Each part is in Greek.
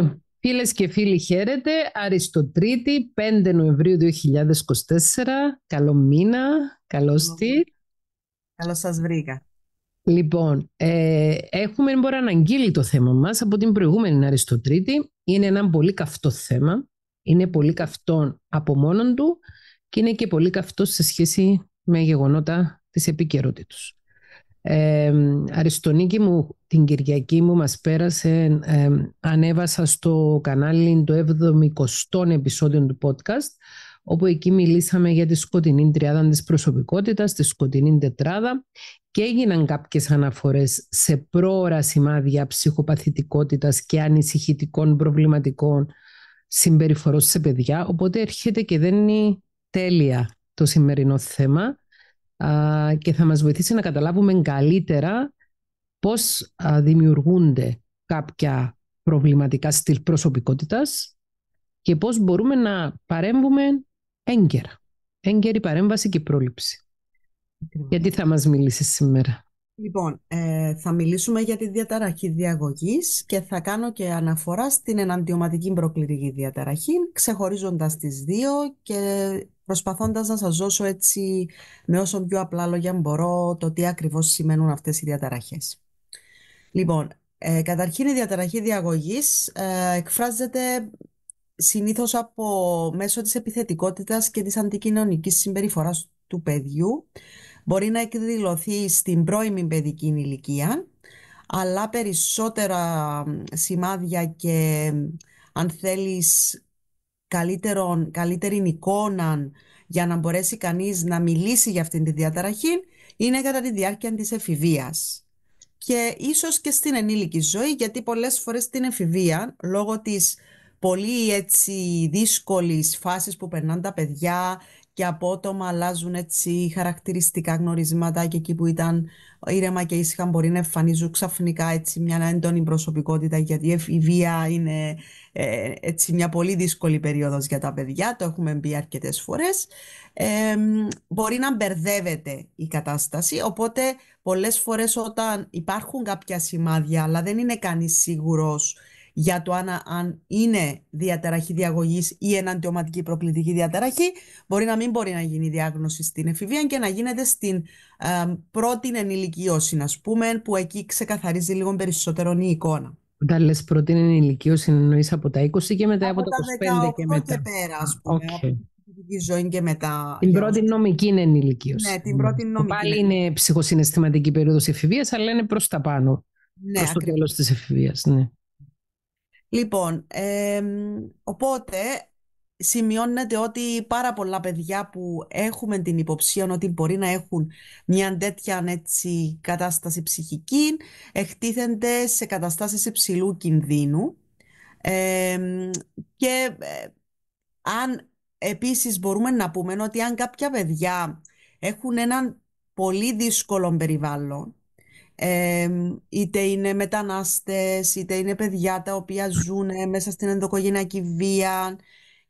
Λοιπόν, φίλες και φίλοι χαίρετε, Αριστοτρίτη, 5 Νοεμβρίου 2024, καλό μήνα, καλώς στη. Καλώς σας βρήκα. Λοιπόν, ε, έχουμε μπορεί να αναγγείλει το θέμα μας από την προηγούμενη Αριστοτρίτη. Είναι ένα πολύ καυτό θέμα, είναι πολύ καυτό από μόνον του και είναι και πολύ καυτό σε σχέση με γεγονότα της επικαιρότητα αριστονίκη μου, την Κυριακή μου μας πέρασε, ανέβασα στο κανάλι το 70 επεισόδιο του podcast, όπου εκεί μιλήσαμε για τη σκοτεινή τριάδα της προσωπικότητας, τη σκοτεινή τετράδα και έγιναν κάποιες αναφορές σε πρόωρα σημάδια ψυχοπαθητικότητας και ανησυχητικών προβληματικών συμπεριφορών σε παιδιά, οπότε έρχεται και είναι τέλεια το σημερινό θέμα και θα μας βοηθήσει να καταλάβουμε καλύτερα πώς δημιουργούνται κάποια προβληματικά στυλ προσωπικότητας και πώς μπορούμε να παρέμβουμε έγκαιρα. Έγκαιρη παρέμβαση και πρόληψη. Γιατί θα μας μιλήσεις σήμερα. Λοιπόν, ε, θα μιλήσουμε για τη διαταραχή διαγωγής και θα κάνω και αναφορά στην εναντιωματική προκλητική διαταραχή, ξεχωρίζοντας τις δύο και προσπαθώντας να σας δώσω έτσι με όσο πιο απλά λόγια μπορώ το τι ακριβώς σημαίνουν αυτές οι διαταραχές. Λοιπόν, ε, καταρχήν η διαταραχή διαγωγής ε, εκφράζεται συνήθως από μέσω της επιθετικότητας και της αντικοινωνικής συμπεριφοράς του παιδιού. Μπορεί να εκδηλωθεί στην πρώιμη παιδική ηλικία, αλλά περισσότερα σημάδια και αν θέλεις καλύτερον, καλύτερη εικόνα για να μπορέσει κανείς να μιλήσει για αυτήν τη διαταραχή είναι κατά τη διάρκεια της εφηβείας. Και ίσως και στην ενήλικη ζωή, γιατί πολλές φορές την εφηβεία, λόγω της πολύ έτσι δύσκολης φάσης που περνάνε τα παιδιά και απότομα αλλάζουν έτσι χαρακτηριστικά γνωρισμάτα και εκεί που ήταν ήρεμα και ήσυχα μπορεί να εμφανίζουν ξαφνικά έτσι μια έντονη προσωπικότητα γιατί η βία είναι ε, έτσι μια πολύ δύσκολη περίοδος για τα παιδιά, το έχουμε πει αρκετές φορές. μπορεί να μπερδεύεται η κατάσταση, οπότε πολλές φορές όταν υπάρχουν κάποια σημάδια αλλά δεν είναι κανείς σίγουρος για το αν, αν είναι διαταραχή διαγωγής ή εναντιωματική προκλητική διαταραχή. Μπορεί να μην μπορεί να γίνει διάγνωση στην εφηβεία και να γίνεται στην ε, πρώτη ενηλικίωση, α πούμε, που εκεί ξεκαθαρίζει λίγο περισσότερο η εικόνα. Όταν λες πρώτη ενηλικίωση, εννοείς από τα 20 και μετά από, από τα 25 και μετά. Και πέρα, ας πούμε. Okay. ζωή και μετά. Την πρώτη νομική είναι ενηλικίωση. Ναι, την πρώτη νομική. Πάλι είναι ψυχοσυναισθηματική περίοδος εφηβείας, αλλά είναι προς τα πάνω. Ναι, προς το τέλος της εφηβείας. Ναι. Λοιπόν, οπότε σημειώνεται ότι πάρα πολλά παιδιά που έχουμε την υποψία ότι μπορεί να έχουν μια τέτοια έτσι, κατάσταση ψυχική εκτίθενται σε καταστάσεις υψηλού κινδύνου και ε, αν επίσης μπορούμε να πούμε ότι αν κάποια παιδιά έχουν έναν πολύ δύσκολο περιβάλλον ε, είτε είναι μετανάστες, είτε είναι παιδιά τα οποία ζουν μέσα στην ενδοκογενειακή βία,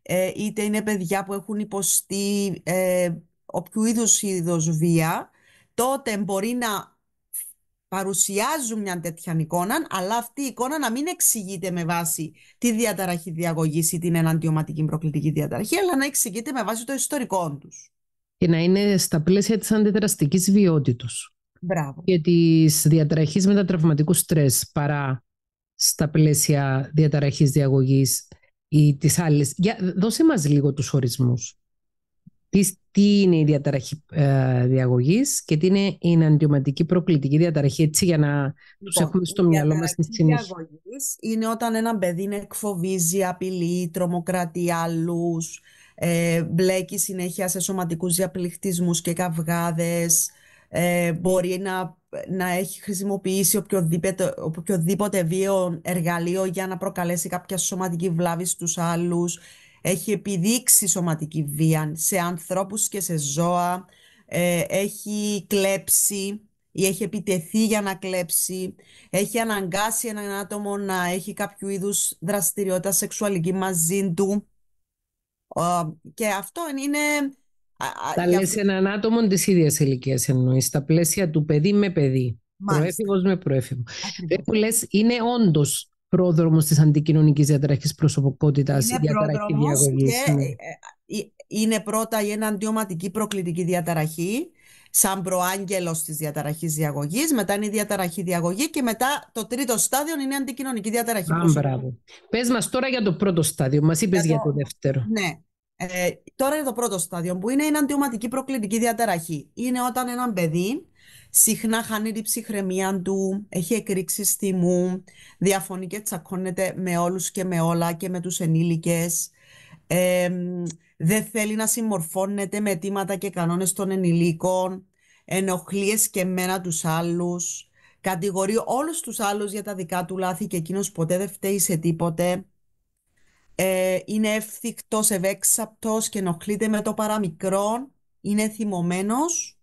ε, είτε είναι παιδιά που έχουν υποστεί ε, όποιου είδους είδος βία, τότε μπορεί να παρουσιάζουν μια τέτοια εικόνα, αλλά αυτή η εικόνα να μην εξηγείται με βάση τη διαταραχή διαγωγής ή την εναντιωματική προκλητική διαταραχή, αλλά να εξηγείται με βάση το ιστορικό τους. Και να είναι στα πλαίσια της αντιδραστικής βιότητος. Μπράβο. και της διαταραχής μετατραυματικού στρες παρά στα πλαίσια διαταραχής διαγωγής ή τις άλλες. δώσε μας λίγο τους ορισμούς. Τις, είναι η διαταραχή ε, διαγωγής και τι είναι η εναντιωματική προκλητική διαταραχή, έτσι για να λοιπόν, τους έχουμε στο μυαλό μας τη συνέχεια. διαγωγής είναι όταν ένα παιδί εκφοβίζει, απειλεί, τρομοκρατεί άλλους, ε, μπλέκει συνέχεια σε σωματικούς διαπληκτισμούς και καυγάδες, ε, μπορεί να, να έχει χρησιμοποιήσει οποιοδήποτε, οποιοδήποτε βίαιο εργαλείο για να προκαλέσει κάποια σωματική βλάβη στους άλλους. Έχει επιδείξει σωματική βία σε ανθρώπους και σε ζώα. Ε, έχει κλέψει ή έχει επιτεθεί για να κλέψει. Έχει αναγκάσει έναν άτομο να έχει κάποιο είδους δραστηριότητα σεξουαλική μαζί του. και αυτό είναι τα για... λες έναν άτομο τη ίδια ηλικία εννοείς, στα πλαίσια του παιδί με παιδί. Προέφηβος με προέφηβο. που λες, είναι όντως πρόδρομος της αντικοινωνικής διαταραχή προσωπικότητα η διαταραχή διαγωγή. Ναι. Ε, ε, ε, είναι πρώτα η εναντιωματική προκλητική διαταραχή, σαν προάγγελος της διαταραχής διαγωγής, μετά είναι η διαταραχή διαγωγή και μετά το τρίτο στάδιο είναι η αντικοινωνική διαταραχή. Α, μπράβο. Πες μας τώρα για το πρώτο στάδιο, μας είπες για το δεύτερο. Ναι. Ε, τώρα είναι το πρώτο στάδιο που είναι η αντιωματική προκλητική διαταραχή. Είναι όταν ένα παιδί συχνά χάνει την ψυχραιμία του, έχει εκρήξεις θυμού, διαφωνεί και τσακώνεται με όλους και με όλα και με τους ενήλικες. δεν θέλει να συμμορφώνεται με αιτήματα και κανόνες των ενηλίκων, ενοχλεί και μένα τους άλλους, κατηγορεί όλους τους άλλους για τα δικά του λάθη και εκείνος ποτέ δεν φταίει σε τίποτε. Ε, είναι εύθυκτος, ευέξαπτος και ενοχλείται με το παραμικρό, είναι θυμωμένος,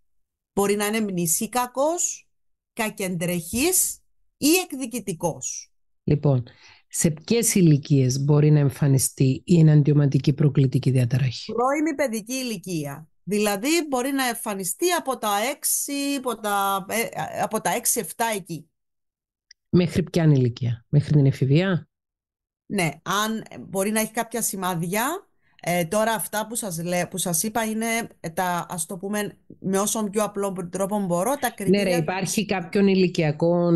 μπορεί να είναι μνησίκακος, κακεντρεχής ή εκδικητικός. Λοιπόν, σε ποιες ηλικίες μπορεί να εμφανιστεί η εναντιωματική προκλητική διαταραχή. Πρώιμη παιδική ηλικία. Δηλαδή μπορεί να εμφανιστεί από τα 6, από τα, ε, από τα 6-7 εκεί. Μέχρι ποιαν ηλικία, μέχρι την εφηβεία. Ναι, αν ε, μπορεί να έχει κάποια σημάδια. Ε, τώρα αυτά που σας, που είπα είναι ε, τα, ας το πούμε, με όσο πιο απλό τρόπο μπορώ, τα ναι, κριτήρια... Ναι υπάρχει κάποιον ηλικιακό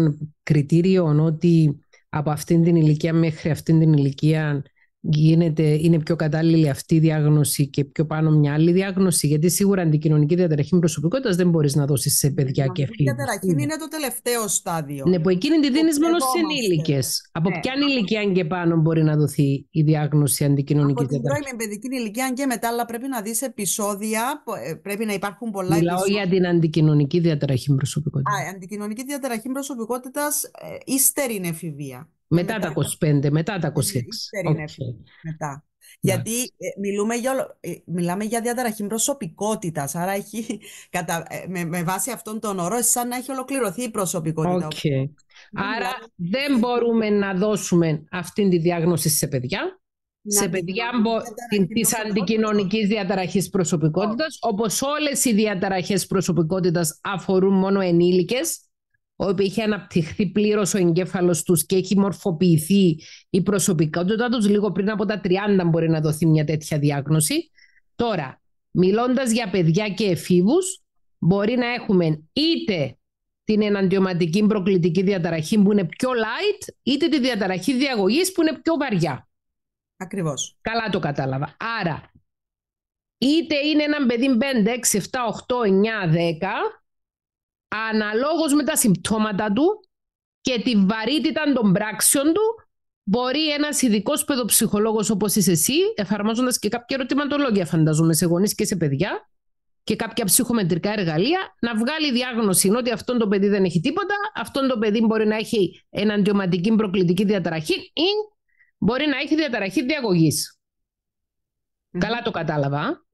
κριτήριο ότι από αυτήν την ηλικία μέχρι αυτήν την ηλικία γίνεται, είναι πιο κατάλληλη αυτή η διάγνωση και πιο πάνω μια άλλη διάγνωση. Γιατί σίγουρα αντικοινωνική διαταραχή προσωπικότητας δεν μπορείς να δώσεις σε παιδιά και φίλου. Η διαταραχή είναι το τελευταίο στάδιο. Ναι, που εκείνη τη δίνεις μόνο σε ενήλικες. Από ναι. ηλικία και πάνω μπορεί να δοθεί η διάγνωση αντικοινωνικής διαταραχή. Από την πρώην παιδική ηλικία και μετά, αλλά πρέπει να δεις επεισόδια. Ε, πρέπει να υπάρχουν πολλά Μιλάω επεισόδια. για την αντικοινωνική διαταραχή προσωπικότητα. Α, αντικοινωνική διαταραχή προσωπικότητας ε, ύστερη είναι εφηβεία. Μετά, τα 25, μετά τα 26. Μετά. Γιατί ε, μιλούμε για, ε, μιλάμε για διαταραχή προσωπικότητας. Άρα έχει, κατα, ε, με, βάση αυτόν τον όρο, σαν να έχει ολοκληρωθεί η προσωπικότητα. Okay. Άρα δεν μπορούμε να δώσουμε αυτή τη διάγνωση σε παιδιά. σε παιδιά τη αντικοινωνικής διαταραχής προσωπικότητας, όπως όλες οι διαταραχές προσωπικότητας αφορούν μόνο ενήλικες έχει αναπτυχθεί πλήρως ο εγκέφαλος τους και έχει μορφοποιηθεί η προσωπικότητα τους. Λίγο πριν από τα 30 μπορεί να δοθεί μια τέτοια διάγνωση. Τώρα, μιλώντας για παιδιά και εφήβους, μπορεί να έχουμε είτε την εναντιωματική προκλητική διαταραχή που είναι πιο light, είτε τη διαταραχή διαγωγής που είναι πιο βαριά. Ακριβώς. Καλά το κατάλαβα. Άρα, είτε είναι ένα παιδί 5, 6, 7, 8, 9, 10, αναλόγως με τα συμπτώματα του και τη βαρύτητα των πράξεων του, μπορεί ένας ειδικός παιδοψυχολόγος όπως είσαι εσύ, εφαρμόζοντας και κάποια ερωτηματολόγια, φανταζομαι, σε γονείς και σε παιδιά και κάποια ψυχομετρικά εργαλεία, να βγάλει διάγνωση ότι αυτόν τον παιδί δεν έχει τίποτα, αυτό το παιδί μπορεί να έχει εναντιωματική προκλητική διαταραχή ή μπορεί να έχει διαταραχή Καλά το κατάλαβα.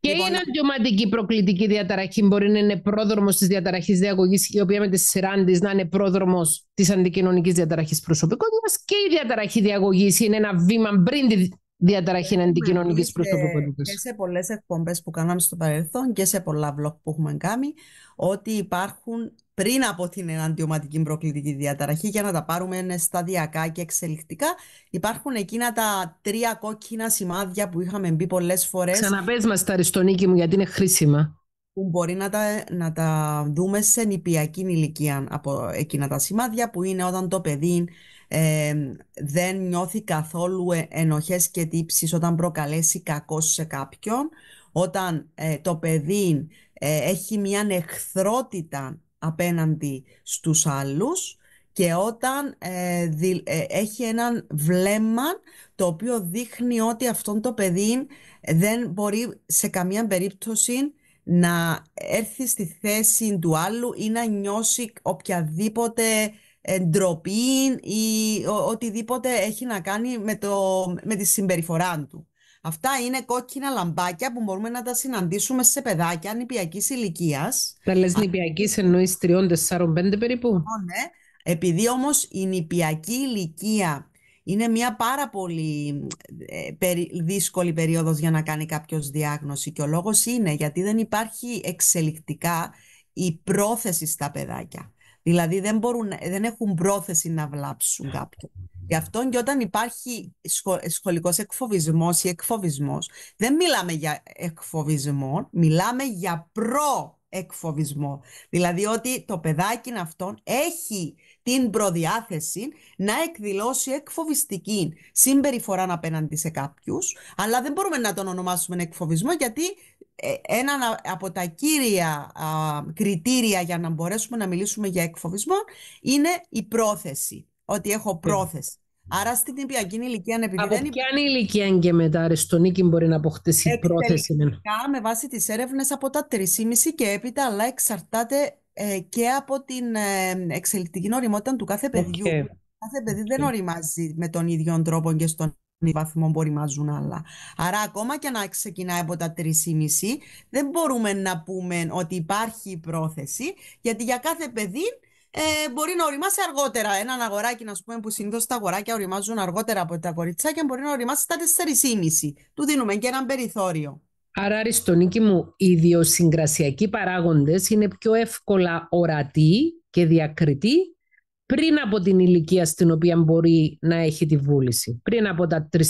Και λοιπόν... η αντιωματική προκλητική διαταραχή μπορεί να είναι πρόδρομος της διαταραχής διαγωγής, η οποία με τη σειρά της να είναι πρόδρομος της αντικοινωνικής διαταραχής προσωπικότητας. Και η διαταραχή διαγωγής είναι ένα βήμα πριν τη διαταραχή αντικοινωνική προσωπικότητας. Και σε πολλές εκπομπές που κάναμε στο παρελθόν και σε πολλά blog που έχουμε κάνει, ότι υπάρχουν πριν από την εναντιωματική προκλητική διαταραχή για να τα πάρουμε σταδιακά και εξελιχτικά. Υπάρχουν εκείνα τα τρία κόκκινα σημάδια που είχαμε μπει πολλές φορές. Ξαναπες μας τα αριστονίκη μου γιατί είναι χρήσιμα. Που μπορεί να τα, να τα δούμε σε νηπιακή ηλικία από εκείνα τα σημάδια που είναι όταν το παιδί ε, δεν νιώθει καθόλου ε, ενοχές και τύψεις όταν προκαλέσει κακός σε κάποιον, όταν ε, το παιδί έχει μια εχθρότητα απέναντι στους άλλους και όταν ε, ε, έχει έναν βλέμμα το οποίο δείχνει ότι αυτό το παιδί δεν μπορεί σε καμία περίπτωση να έρθει στη θέση του άλλου ή να νιώσει οποιαδήποτε ντροπή ή ο, οτιδήποτε έχει να κάνει με, το, με τη συμπεριφορά του. Αυτά είναι κόκκινα λαμπάκια που μπορούμε να τα συναντήσουμε σε παιδάκια νηπιακής ηλικίας. Τα λες νηπιακής εννοείς 3, 4, 5 περίπου. Ναι, επειδή όμως η νηπιακή ηλικία είναι μια πάρα πολύ ε, δύσκολη περίοδος για να κάνει κάποιος διάγνωση και ο λόγος είναι γιατί δεν υπάρχει εξελικτικά η πρόθεση στα παιδάκια. Δηλαδή δεν, μπορούν, δεν έχουν πρόθεση να βλάψουν ναι. κάποιον. Γι' αυτό και όταν υπάρχει σχολικός εκφοβισμός ή εκφοβισμός, δεν μιλάμε για εκφοβισμό, μιλάμε για προ-εκφοβισμό. Δηλαδή ότι το παιδάκι αυτόν έχει την προδιάθεση να εκδηλώσει εκφοβιστική συμπεριφορά απέναντι σε κάποιους, αλλά δεν μπορούμε να τον ονομάσουμε εκφοβισμό γιατί ε, ένα από τα κύρια κριτήρια για να μπορέσουμε να μιλήσουμε για εκφοβισμό είναι η πρόθεση, ότι έχω ε. πρόθεση. Άρα στην νηπιακή ηλικία να Από ποια ηλικία και μετά, ρε, νίκη μπορεί να αποκτήσει ε, πρόθεση. Ναι. με βάση τις έρευνες από τα 3,5 και έπειτα, αλλά εξαρτάται και από την ε, εξελικτική οριμότητα του κάθε okay. παιδιού. Κάθε παιδί okay. δεν οριμάζει με τον ίδιο τρόπο και στον βαθμό μπορεί ζουν άλλα. Άρα ακόμα και να ξεκινάει από τα 3,5 δεν μπορούμε να πούμε ότι υπάρχει πρόθεση γιατί για κάθε παιδί ε, μπορεί να οριμάσει αργότερα. Ένα αγοράκι, να πούμε, που συνήθως τα αγοράκια οριμάζουν αργότερα από τα κοριτσάκια, μπορεί να οριμάσει στα 4,5. Του δίνουμε και ένα περιθώριο. Άρα, Αριστονίκη μου, οι ιδιοσυγκρασιακοί παράγοντες είναι πιο εύκολα ορατοί και διακριτοί πριν από την ηλικία στην οποία μπορεί να έχει τη βούληση. Πριν από τα 3,5,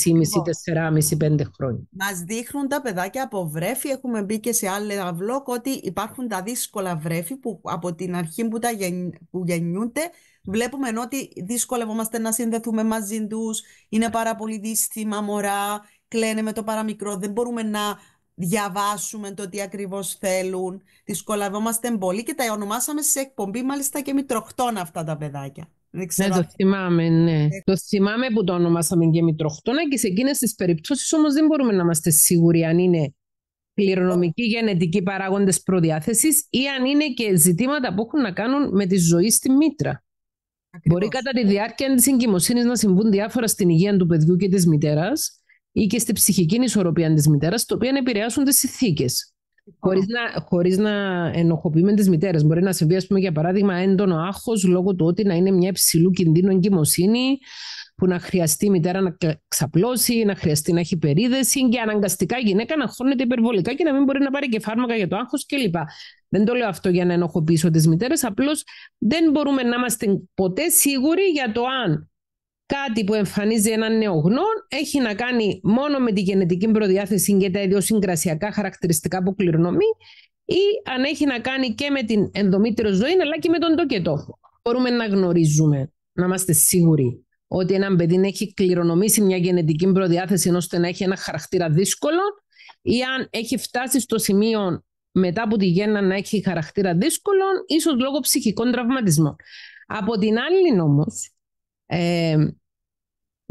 4,5, 5 χρόνια. Μας δείχνουν τα παιδάκια από βρέφη. Έχουμε μπει και σε άλλα βλόγ, ότι υπάρχουν τα δύσκολα βρέφη που από την αρχή που, τα γεν... που γεννιούνται βλέπουμε ότι δυσκολευόμαστε να συνδεθούμε μαζί τους. Είναι πάρα πολύ δύστημα μωρά. Κλαίνε με το παραμικρό. Δεν μπορούμε να διαβάσουμε το τι ακριβώς θέλουν. Δυσκολευόμαστε πολύ και τα ονομάσαμε σε εκπομπή μάλιστα και μητροχτών αυτά τα παιδάκια. Ναι, το θυμάμαι, ναι. Ε. Το θυμάμαι που το ονομάσαμε και μητροχτώνα και σε εκείνες τις περιπτώσεις, όμως δεν μπορούμε να είμαστε σίγουροι αν είναι κληρονομικοί γενετικοί παράγοντες προδιάθεσης ή αν είναι και ζητήματα που έχουν να κάνουν με τη ζωή στη μήτρα. Μπορεί κατά τη διάρκεια της εγκυμοσύνης να συμβούν διάφορα στην υγεία του παιδιού και της μητέρας, ή και στη ψυχική ισορροπία της μητέρας, τα οποία επηρεάσουν τις ηθίκε. Χωρίς να, χωρίς να ενοχοποιούμε τις μητέρες. Μπορεί να συμβεί, ας πούμε, για παράδειγμα, έντονο άγχος λόγω του ότι να είναι μια υψηλού κινδύνου εγκυμοσύνη, που να χρειαστεί η μητέρα να ξαπλώσει, να χρειαστεί να έχει περίδεση και αναγκαστικά η γυναίκα να χώνεται υπερβολικά και να μην μπορεί να πάρει και φάρμακα για το άγχος κλπ. Δεν το λέω αυτό για να ενοχοποιήσω τις μητέρες, απλώς δεν μπορούμε να είμαστε ποτέ σίγουροι για το αν κάτι που εμφανίζει έναν νέο γνώ έχει να κάνει μόνο με τη γενετική προδιάθεση και τα ιδιοσυγκρασιακά χαρακτηριστικά που κληρονομεί ή αν έχει να κάνει και με την ενδομήτριο ζωή αλλά και με τον τοκετό. Μπορούμε να γνωρίζουμε, να είμαστε σίγουροι ότι ένα παιδί έχει κληρονομήσει μια γενετική προδιάθεση ώστε να έχει ένα χαρακτήρα δύσκολο ή αν έχει φτάσει στο σημείο μετά από τη γέννα να έχει χαρακτήρα δύσκολο, ίσως λόγω ψυχικών τραυματισμών. Από την άλλη όμως, ε,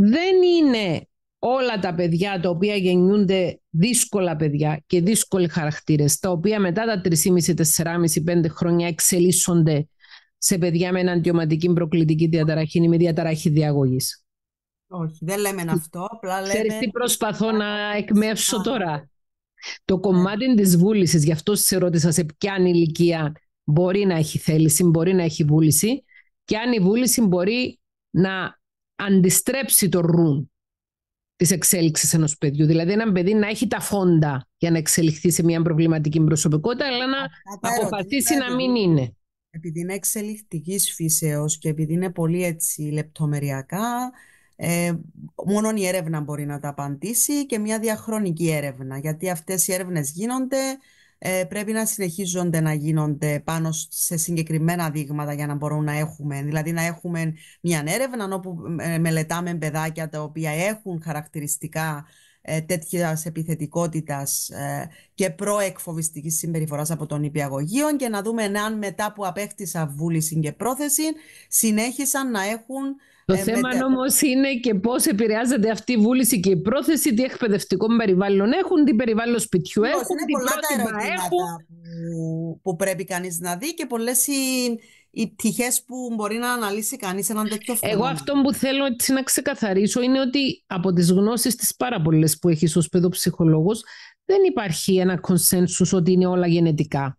δεν είναι όλα τα παιδιά τα οποία γεννιούνται δύσκολα παιδιά και δύσκολοι χαρακτήρες, τα οποία μετά τα 3,5, 4,5, 5 χρόνια εξελίσσονται σε παιδιά με αντιωματική προκλητική διαταραχή ή με διαταραχή διαγωγής. Όχι, δεν λέμε αυτό, απλά λέμε... Ξέρεις τι προσπαθώ να εκμεύσω τώρα. Το ναι. κομμάτι της βούλησης γι' αυτό σε ρώτησα σε ποια ηλικία μπορεί να έχει θέληση, μπορεί να έχει βούληση και αν η βούληση μπορεί να αντιστρέψει το ρουν της εξέλιξης ενός παιδιού. Δηλαδή, ένα παιδί να έχει τα φόντα για να εξελιχθεί σε μια προβληματική προσωπικότητα, αλλά να αποφασίσει να μην είναι. Επειδή είναι εξελιχτικής φύσεως και επειδή είναι πολύ έτσι λεπτομεριακά, ε, μόνο η έρευνα μπορεί να τα απαντήσει και μια διαχρονική έρευνα. Γιατί αυτές οι έρευνες γίνονται ε, πρέπει να συνεχίζονται να γίνονται πάνω σε συγκεκριμένα δείγματα για να μπορούν να έχουμε. Δηλαδή να έχουμε μια έρευνα όπου ε, μελετάμε παιδάκια τα οποία έχουν χαρακτηριστικά ε, τέτοιας επιθετικότητας ε, και προεκφοβιστικής συμπεριφοράς από τον υπηαγωγείο και να δούμε αν μετά που απέκτησα βούληση και πρόθεση συνέχισαν να έχουν το ε, θέμα όμως είναι και πώς επηρεάζεται αυτή η βούληση και η πρόθεση, τι εκπαιδευτικό περιβάλλον έχουν, τι περιβάλλον σπιτιού λοιπόν, έχουν, είναι πολλά τα ερωτήματα Που, πρέπει κανείς να δει και πολλές οι, οι πτυχές που μπορεί να αναλύσει κανείς έναν τέτοιο φαινόμενο. Εγώ αυτό που θέλω έτσι να ξεκαθαρίσω είναι ότι από τις γνώσεις τι πάρα πολλές που έχεις ως παιδοψυχολόγος, δεν υπάρχει ένα consensus ότι είναι όλα γενετικά.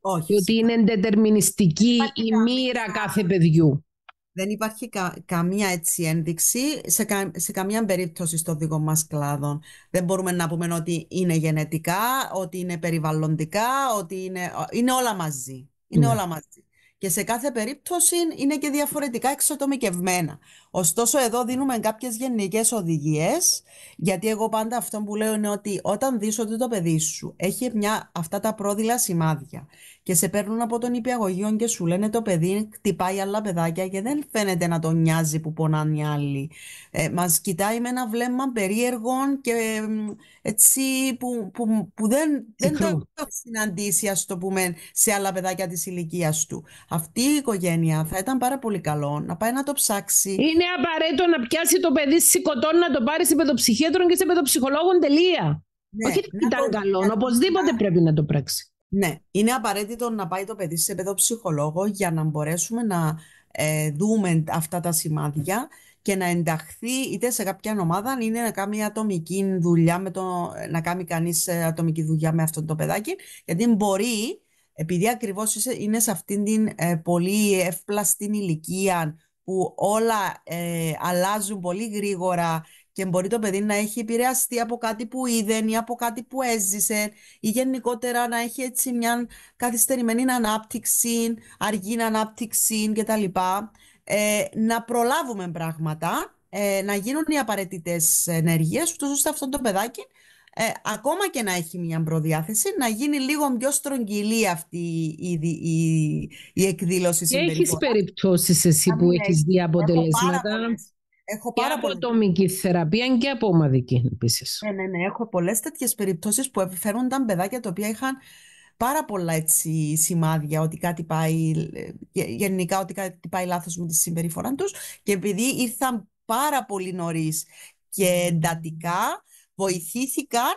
Όχι. ότι είναι εντετερμινιστική η μοίρα κάθε παιδιού. Δεν υπάρχει καμία έτσι ένδειξη σε, καμία περίπτωση στο δικό μας κλάδο. Δεν μπορούμε να πούμε ότι είναι γενετικά, ότι είναι περιβαλλοντικά, ότι είναι, όλα μαζί. Είναι ναι. όλα μαζί. Και σε κάθε περίπτωση είναι και διαφορετικά εξοτομικευμένα. Ωστόσο, εδώ δίνουμε κάποιες γενικές οδηγίες, γιατί εγώ πάντα αυτό που λέω είναι ότι όταν δεις ότι το παιδί σου έχει μια, αυτά τα πρόδειλα σημάδια και σε παίρνουν από τον υπηαγωγείο και σου λένε το παιδί χτυπάει άλλα παιδάκια και δεν φαίνεται να τον νοιάζει που πονάνε οι άλλοι. Ε, μας κοιτάει με ένα βλέμμα περίεργων και έτσι που, που, που δεν, δεν το έχω συναντήσει ας το πούμε σε άλλα παιδάκια της ηλικίας του. Αυτή η οικογένεια θα ήταν πάρα πολύ καλό να πάει να το ψάξει. Είναι απαραίτητο να πιάσει το παιδί σηκωτών, να το πάρει σε παιδοψυχίατρο και σε παιδοψυχολόγων τελεία. Ναι, Όχι ήταν καλό, οπωσδήποτε πρέπει να το πράξει. Ναι, είναι απαραίτητο να πάει το παιδί σε ψυχολόγο για να μπορέσουμε να ε, δούμε αυτά τα σημάδια και να ενταχθεί είτε σε κάποια ομάδα, είναι να κάνει ατομική δουλειά, με το, να κάνει κανείς ε, ατομική δουλειά με αυτό το παιδάκι, γιατί μπορεί, επειδή ακριβώς είναι σε αυτήν την ε, πολύ εύπλαστη ηλικία που όλα αλλάζουν πολύ γρήγορα και μπορεί το παιδί να έχει επηρεαστεί από κάτι που είδε ή από κάτι που έζησε ή γενικότερα να έχει έτσι μια καθυστερημένη ανάπτυξη, αργή ανάπτυξη κτλ. Ε, να προλάβουμε πράγματα, ε, να γίνουν οι απαραίτητες ενέργειες, ώστε αυτό το παιδάκι ε, ακόμα και να έχει μια προδιάθεση, να γίνει λίγο πιο στρογγυλή αυτή η, η, η εκδήλωση. Και έχεις περιπτώσεις εσύ που ναι. έχεις δει αποτελέσματα πάρα και από πολλές... θεραπεία και από ομαδική επίσης. Ναι, ναι, ναι. Έχω πολλές τέτοιες περιπτώσεις που φέρονταν παιδάκια τα οποία είχαν πάρα πολλά έτσι, σημάδια ότι κάτι πάει, ε, γενικά ότι κάτι πάει λάθος με τη συμπεριφορά τους, και επειδή ήρθαν πάρα πολύ νωρίς και εντατικά, βοηθήθηκαν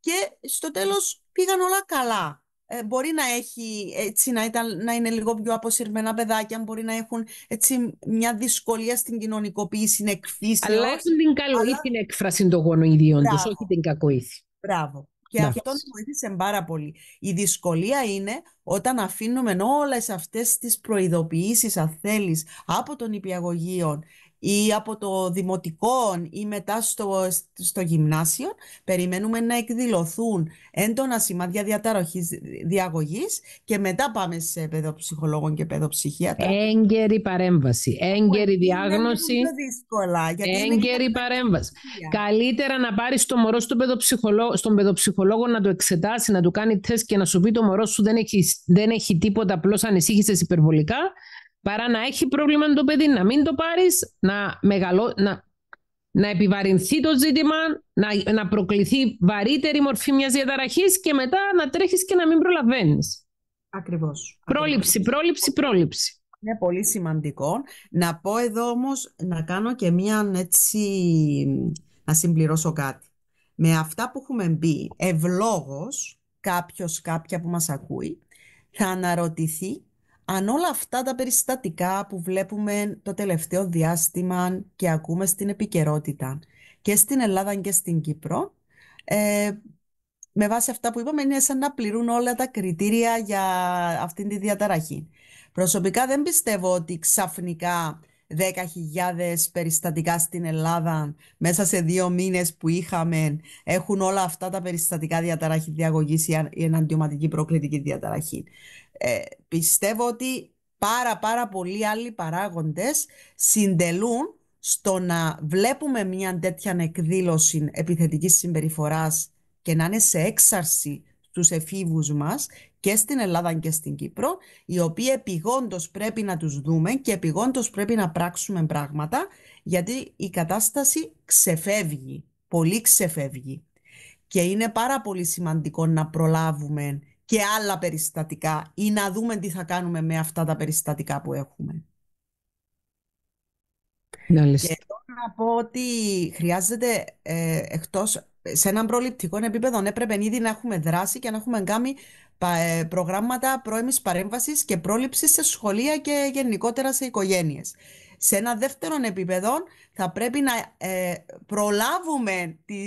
και στο τέλος πήγαν όλα καλά. Ε, μπορεί να έχει έτσι, να, ήταν, να είναι λίγο πιο αποσυρμένα παιδάκια, μπορεί να έχουν έτσι, μια δυσκολία στην κοινωνικοποίηση, εκφύση. Αλλά έχουν την καλοήθη αλλά... την έκφραση των γονιδιών τους, όχι την κακοήθη. Μπράβο. Και αυτό μου βοήθησε πάρα πολύ. Η δυσκολία είναι όταν αφήνουμε όλες αυτές τις προειδοποιήσεις, αν θέλεις από των υπηαγωγείων, ή από το δημοτικό ή μετά στο, στο γυμνάσιο, περιμένουμε να εκδηλωθούν έντονα σημάδια διαταροχής διαγωγής και μετά πάμε σε παιδοψυχολόγο και παιδοψυχίατρα. Έγκαιρη παρέμβαση, έγκαιρη διάγνωση, είναι δύσκολα, γιατί έγκαιρη παρέμβαση. Καλύτερα να πάρει το μωρό παιδοψυχολόγο, στον παιδοψυχολόγο να το εξετάσει, να του κάνει τεστ και να σου πει το μωρό σου δεν έχει, δεν έχει τίποτα, απλώς ανησύχησες υπερβολικά Παρά να έχει πρόβλημα το παιδί, να μην το πάρεις, να, μεγαλώ, να, να επιβαρυνθεί το ζήτημα, να, να προκληθεί βαρύτερη μορφή μιας διαταραχής και μετά να τρέχεις και να μην προλαβαίνεις. Ακριβώς. Πρόληψη, πρόληψη, πρόληψη. Είναι πολύ σημαντικό. Να πω εδώ όμως να κάνω και μία έτσι. να συμπληρώσω κάτι. Με αυτά που έχουμε μπει, ευλόγως κάποιος, κάποια που μας ακούει, θα αναρωτηθεί αν όλα αυτά τα περιστατικά που βλέπουμε το τελευταίο διάστημα και ακούμε στην επικαιρότητα και στην Ελλάδα και στην Κύπρο, ε, με βάση αυτά που είπαμε, είναι σαν να πληρούν όλα τα κριτήρια για αυτήν τη διαταραχή. Προσωπικά δεν πιστεύω ότι ξαφνικά 10.000 περιστατικά στην Ελλάδα μέσα σε δύο μήνες που είχαμε έχουν όλα αυτά τα περιστατικά διαταραχή διαγωγής ή εναντιωματική προκλητική διαταραχή ε, πιστεύω ότι πάρα πάρα πολλοί άλλοι παράγοντες συντελούν στο να βλέπουμε μια τέτοια εκδήλωση επιθετικής συμπεριφοράς και να είναι σε έξαρση στους εφήβους μας και στην Ελλάδα και στην Κύπρο, οι οποίοι επιγόντως πρέπει να τους δούμε και επιγόντως πρέπει να πράξουμε πράγματα, γιατί η κατάσταση ξεφεύγει, πολύ ξεφεύγει. Και είναι πάρα πολύ σημαντικό να προλάβουμε και άλλα περιστατικά ή να δούμε τι θα κάνουμε με αυτά τα περιστατικά που έχουμε. Να Και εδώ να πω ότι χρειάζεται ε, εκτός σε έναν προληπτικό επίπεδο ναι, έπρεπε ήδη να έχουμε δράσει και να έχουμε κάνει ε, προγράμματα πρώιμης παρέμβασης και πρόληψης σε σχολεία και γενικότερα σε οικογένειες. Σε ένα δεύτερο επίπεδο θα πρέπει να ε, προλάβουμε τη,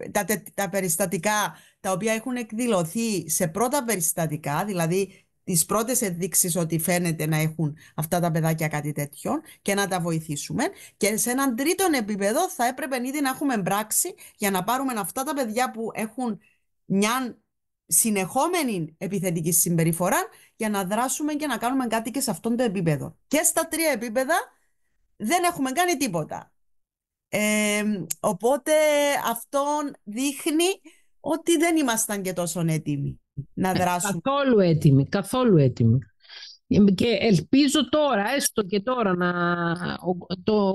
ε, τα, τα περιστατικά τα οποία έχουν εκδηλωθεί σε πρώτα περιστατικά, δηλαδή τις πρώτες ενδείξεις ότι φαίνεται να έχουν αυτά τα παιδάκια κάτι τέτοιο και να τα βοηθήσουμε. Και σε έναν τρίτον επίπεδο θα έπρεπε ήδη να έχουμε πράξει για να πάρουμε αυτά τα παιδιά που έχουν μια συνεχόμενη επιθετική συμπεριφορά για να δράσουμε και να κάνουμε κάτι και σε αυτόν το επίπεδο. Και στα τρία επίπεδα δεν έχουμε κάνει τίποτα. Ε, οπότε αυτό δείχνει ότι δεν ήμασταν και τόσο έτοιμοι να ε, δράσουμε. Καθόλου έτοιμοι, καθόλου έτοιμοι. Και ελπίζω τώρα, έστω και τώρα, να το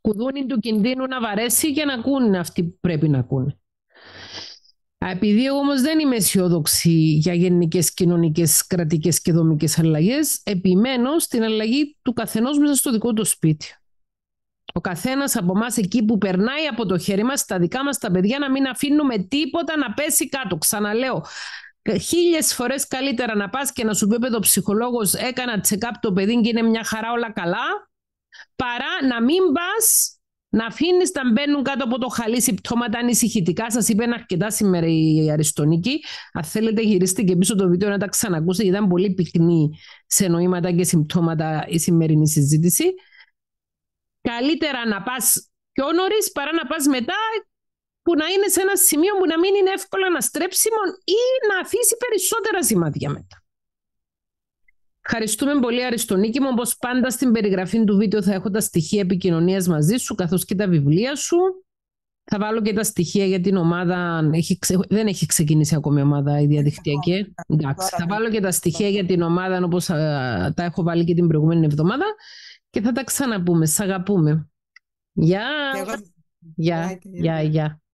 κουδούνι του κινδύνου να βαρέσει και να ακούνε αυτοί που πρέπει να ακούνε. Επειδή εγώ όμως δεν είμαι αισιόδοξη για γενικές κοινωνικές, κρατικές και δομικές αλλαγές, επιμένω στην αλλαγή του καθενός μέσα στο δικό του σπίτι. Ο καθένας από εμάς εκεί που περνάει από το χέρι μας, τα δικά μας τα παιδιά, να μην αφήνουμε τίποτα να πέσει κάτω. Ξαναλέω, Χίλιες φορές καλύτερα να πας και να σου πει το ψυχολόγο: τσεκάπ το παιδί και είναι μια χαρά όλα καλά, παρά να μην πας να αφήνεις να μπαίνουν κάτω από το χαλί συμπτώματα ανησυχητικά. Σας είπε αρκετά σήμερα η Αριστονίκη. Αν θέλετε, γυρίστε και πίσω το βίντεο να τα ξανακούσετε, γιατί ήταν πολύ πυκνή σε νοήματα και συμπτώματα η σημερινή συζήτηση. Καλύτερα να πας πιο νωρίς παρά να πας μετά που να είναι σε ένα σημείο που να μην είναι εύκολα αναστρέψιμο ή να αφήσει περισσότερα σημάδια μετά. Ευχαριστούμε πολύ, Αριστονίκη μου. Όπως πάντα στην περιγραφή του βίντεο θα έχω τα στοιχεία επικοινωνίας μαζί σου, καθώς και τα βιβλία σου. Θα βάλω και τα στοιχεία για την ομάδα. Δεν έχει ξεκινήσει ακόμη η ομάδα η διαδικτυακή. Εντάξει. Θα βάλω και τα στοιχεία για την ομάδα όπως τα έχω βάλει και την προηγούμενη εβδομάδα και θα τα ξαναπούμε. Σ' αγαπούμε. Γεια, γεια, γεια.